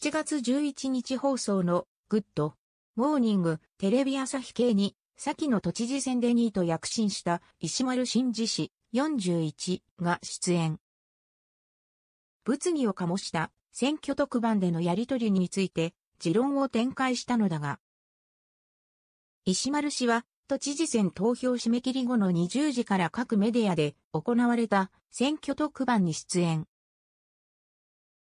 7月11日放送のグッドモーニングテレビ朝日系に先の都知事選で2位と躍進した石丸真二氏41が出演。物議を醸した選挙特番でのやり取りについて持論を展開したのだが、石丸氏は都知事選投票締め切り後の20時から各メディアで行われた選挙特番に出演。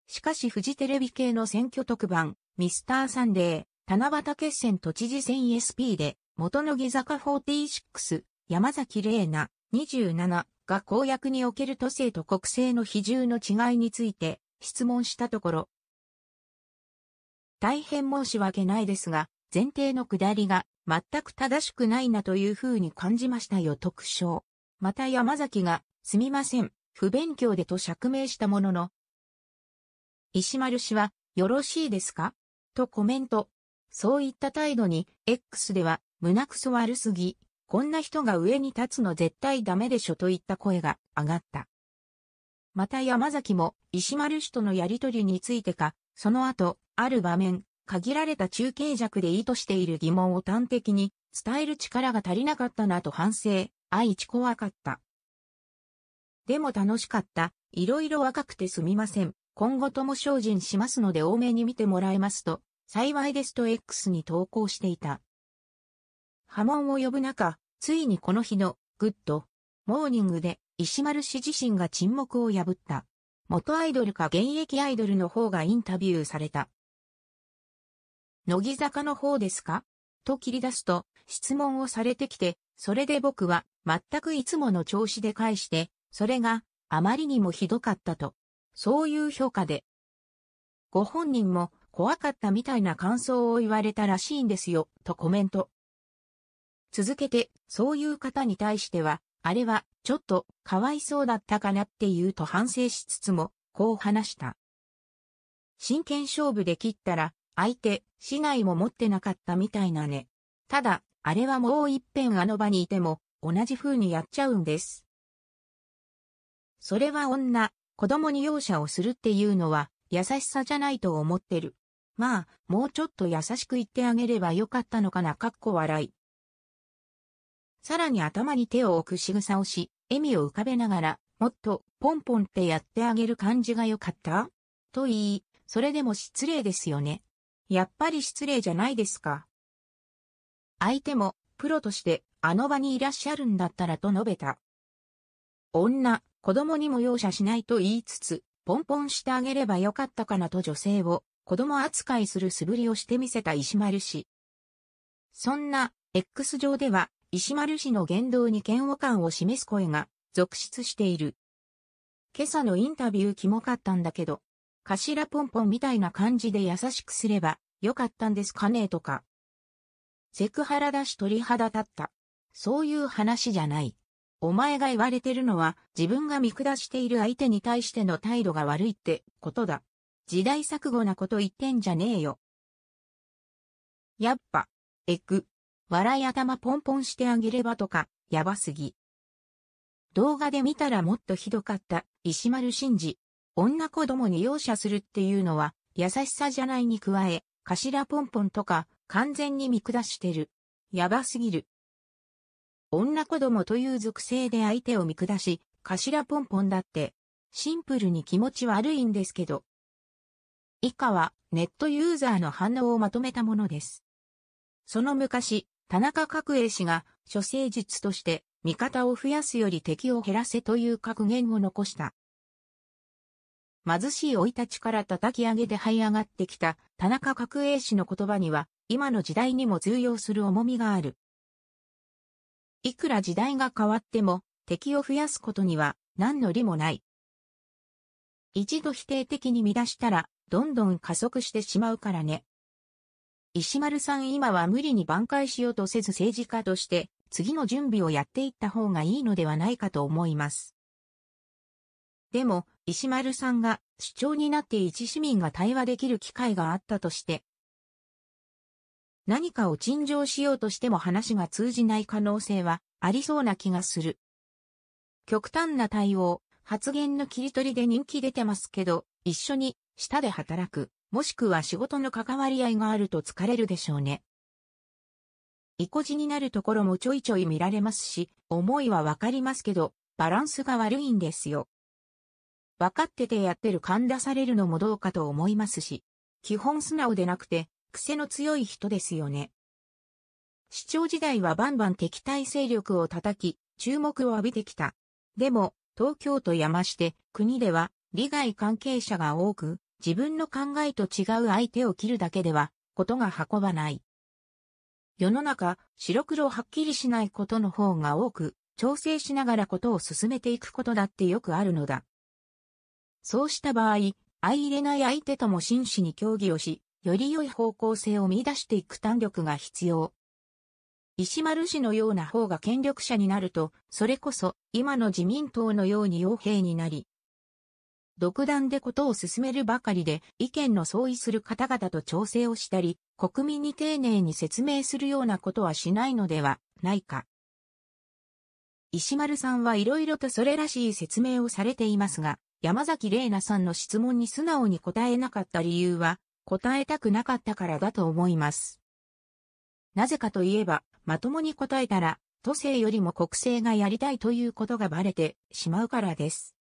しかしフジテレビ系の選挙特番、ミスターサンデー、七夕決戦都知事選 SP で、元乃木坂46、山崎玲奈、27が公約における都政と国政の比重の違いについて質問したところ、大変申し訳ないですが、前提の下りが全く正しくないなというふうに感じましたよ特徴。また山崎が、すみません、不勉強でと釈明したものの、石丸氏は、よろしいですかとコメント。そういった態度に、X では、胸くそ悪すぎ、こんな人が上に立つの絶対ダメでしょといった声が上がった。また山崎も石丸氏とのやりとりについてか、その後、ある場面、限られた中継弱で意図している疑問を端的に伝える力が足りなかったなと反省、愛知怖かった。でも楽しかった、いろいろ若くてすみません。今後とも精進しますので多めに見てもらえますと、幸いですと X に投稿していた。波紋を呼ぶ中、ついにこの日の、グッド、モーニングで、石丸氏自身が沈黙を破った。元アイドルか現役アイドルの方がインタビューされた。乃木坂の方ですかと切り出すと、質問をされてきて、それで僕は、全くいつもの調子で返して、それが、あまりにもひどかったと、そういう評価で。ご本人も怖かったみたいな感想を言われたらしいんですよ、とコメント。続けて、そういう方に対しては、あれは、ちょっと、かわいそうだったかなっていうと反省しつつも、こう話した。真剣勝負で切ったら、相手、市内も持ってなかったみたいなね。ただ、あれはもう一遍あの場にいても、同じ風にやっちゃうんです。それは女、子供に容赦をするっていうのは優しさじゃないと思ってる。まあ、もうちょっと優しく言ってあげればよかったのかな、かっこ笑い。さらに頭に手を置く仕草をし、笑みを浮かべながら、もっと、ポンポンってやってあげる感じがよかったと言い、それでも失礼ですよね。やっぱり失礼じゃないですか。相手も、プロとして、あの場にいらっしゃるんだったらと述べた。女、子供にも容赦しないと言いつつ、ポンポンしてあげればよかったかなと女性を子供扱いする素振りをしてみせた石丸氏。そんな X 上では石丸氏の言動に嫌悪感を示す声が続出している。今朝のインタビューキモかったんだけど、頭ポンポンみたいな感じで優しくすればよかったんですかねとか。セクハラだし鳥肌立った。そういう話じゃない。お前が言われてるのは自分が見下している相手に対しての態度が悪いってことだ。時代錯誤なこと言ってんじゃねえよ。やっぱ、えく、笑い頭ポンポンしてあげればとか、やばすぎ。動画で見たらもっとひどかった、石丸真二。女子供に容赦するっていうのは、優しさじゃないに加え、頭ポンポンとか、完全に見下してる。やばすぎる。女子供という属性で相手を見下し、頭ポンポンだって、シンプルに気持ち悪いんですけど。以下はネットユーザーの反応をまとめたものです。その昔、田中角栄氏が、処世術として、味方を増やすより敵を減らせという格言を残した。貧しい生い立ちから叩き上げで這い上がってきた田中角栄氏の言葉には、今の時代にも通用する重みがある。いくら時代が変わっても、敵を増やすことには、何の利もない。一度否定的に乱したら、どんどん加速してしまうからね。石丸さん今は無理に挽回しようとせず政治家として、次の準備をやっていった方がいいのではないかと思います。でも、石丸さんが主張になって一市民が対話できる機会があったとして、何かを陳情しようとしても話が通じない可能性はありそうな気がする。極端な対応、発言の切り取りで人気出てますけど、一緒に、下で働く、もしくは仕事の関わり合いがあると疲れるでしょうね。意固地になるところもちょいちょい見られますし、思いはわかりますけど、バランスが悪いんですよ。分かっててやってる勘出されるのもどうかと思いますし、基本素直でなくて、癖の強い人ですよね。市長時代はバンバン敵対勢力を叩き、注目を浴びてきた。でも、東京都山して国では利害関係者が多く、自分の考えと違う相手を切るだけでは、ことが運ばない。世の中、白黒はっきりしないことの方が多く、調整しながらことを進めていくことだってよくあるのだ。そうした場合、相入れない相手とも真摯に協議をし、より良い方向性を見出していく胆力が必要。石丸氏のような方が権力者になると、それこそ今の自民党のように傭兵になり、独断でことを進めるばかりで、意見の相違する方々と調整をしたり、国民に丁寧に説明するようなことはしないのではないか。石丸さんはいろいろとそれらしい説明をされていますが、山崎玲奈さんの質問に素直に答えなかった理由は、答えたくなかったからだと思います。なぜかといえば、まともに答えたら、都政よりも国政がやりたいということがバレてしまうからです。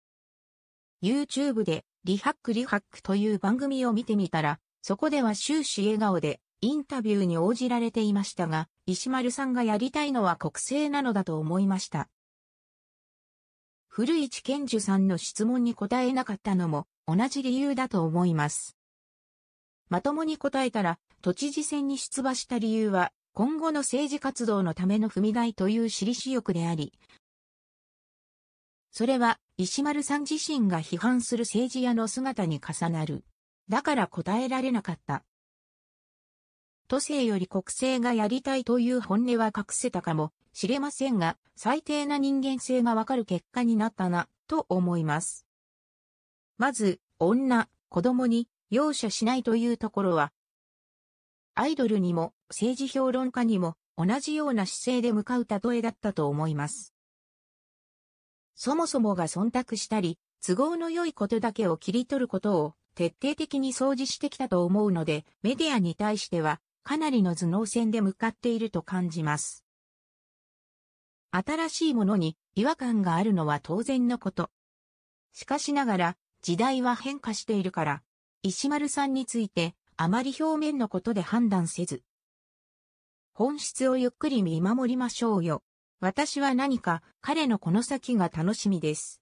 YouTube で、リハックリハックという番組を見てみたら、そこでは終始笑顔で、インタビューに応じられていましたが、石丸さんがやりたいのは国政なのだと思いました。古市健樹さんの質問に答えなかったのも同じ理由だと思います。まともに答えたら、都知事選に出馬した理由は、今後の政治活動のための踏み台という私利私欲であり、それは石丸さん自身が批判する政治家の姿に重なる。だから答えられなかった。都政より国政がやりたいという本音は隠せたかもしれませんが、最低な人間性がわかる結果になったな、と思います。まず、女、子供に容赦しないというところは、アイドルにも政治評論家にも同じような姿勢で向かう例えだったと思います。そもそもが忖度したり、都合の良いことだけを切り取ることを徹底的に掃除してきたと思うので、メディアに対してはかなりの頭脳戦で向かっていると感じます。新しいものに違和感があるのは当然のこと。しかしながら、時代は変化しているから、石丸さんについて、あまり表面のことで判断せず。本質をゆっくり見守りましょうよ。私は何か彼のこの先が楽しみです。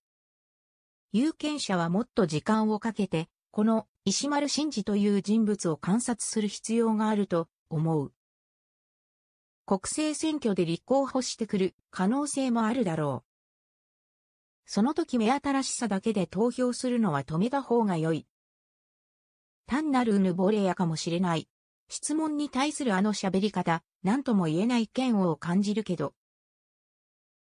有権者はもっと時間をかけて、この石丸真治という人物を観察する必要があると思う。国政選挙で立候補してくる可能性もあるだろう。その時目新しさだけで投票するのは止めた方が良い。単なるうぬぼれやかもしれない。質問に対するあの喋り方、何とも言えない嫌悪を感じるけど。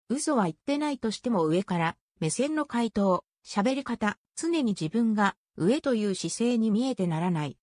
嘘は言ってないとしても上から、目線の回答、喋り方、常に自分が上という姿勢に見えてならない。